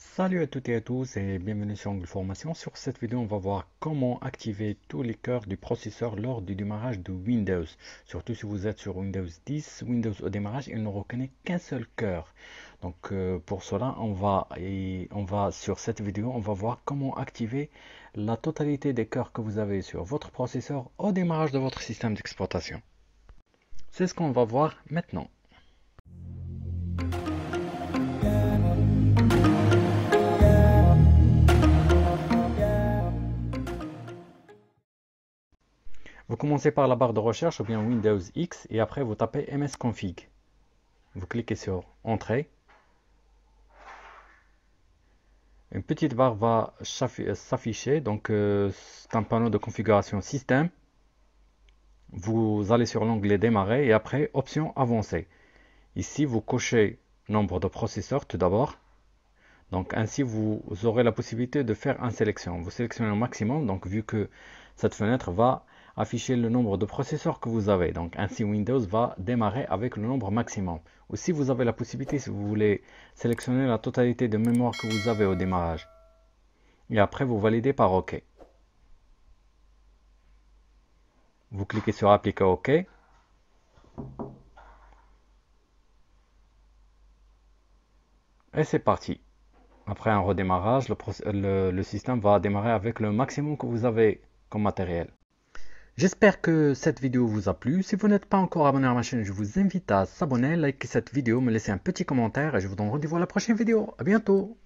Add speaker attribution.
Speaker 1: Salut à toutes et à tous et bienvenue sur Angle Formation. Sur cette vidéo, on va voir comment activer tous les cœurs du processeur lors du démarrage de Windows. Surtout si vous êtes sur Windows 10, Windows au démarrage, il ne reconnaît qu'un seul cœur. Donc euh, pour cela, on va, et on va sur cette vidéo, on va voir comment activer la totalité des cœurs que vous avez sur votre processeur au démarrage de votre système d'exploitation. C'est ce qu'on va voir maintenant. Vous commencez par la barre de recherche ou bien Windows X et après vous tapez msconfig. Vous cliquez sur Entrée. Une petite barre va euh, s'afficher, donc euh, c'est un panneau de configuration système. Vous allez sur l'onglet démarrer et après options avancées. Ici vous cochez nombre de processeurs tout d'abord. Donc ainsi vous aurez la possibilité de faire une sélection. Vous sélectionnez au maximum, donc vu que cette fenêtre va afficher le nombre de processeurs que vous avez. Donc ainsi Windows va démarrer avec le nombre maximum. Ou si vous avez la possibilité, si vous voulez sélectionner la totalité de mémoire que vous avez au démarrage. Et après vous validez par OK. Vous cliquez sur appliquer OK. Et c'est parti. Après un redémarrage, le système va démarrer avec le maximum que vous avez comme matériel. J'espère que cette vidéo vous a plu. Si vous n'êtes pas encore abonné à ma chaîne, je vous invite à s'abonner, liker cette vidéo, me laisser un petit commentaire et je vous donne rendez-vous à la prochaine vidéo. À bientôt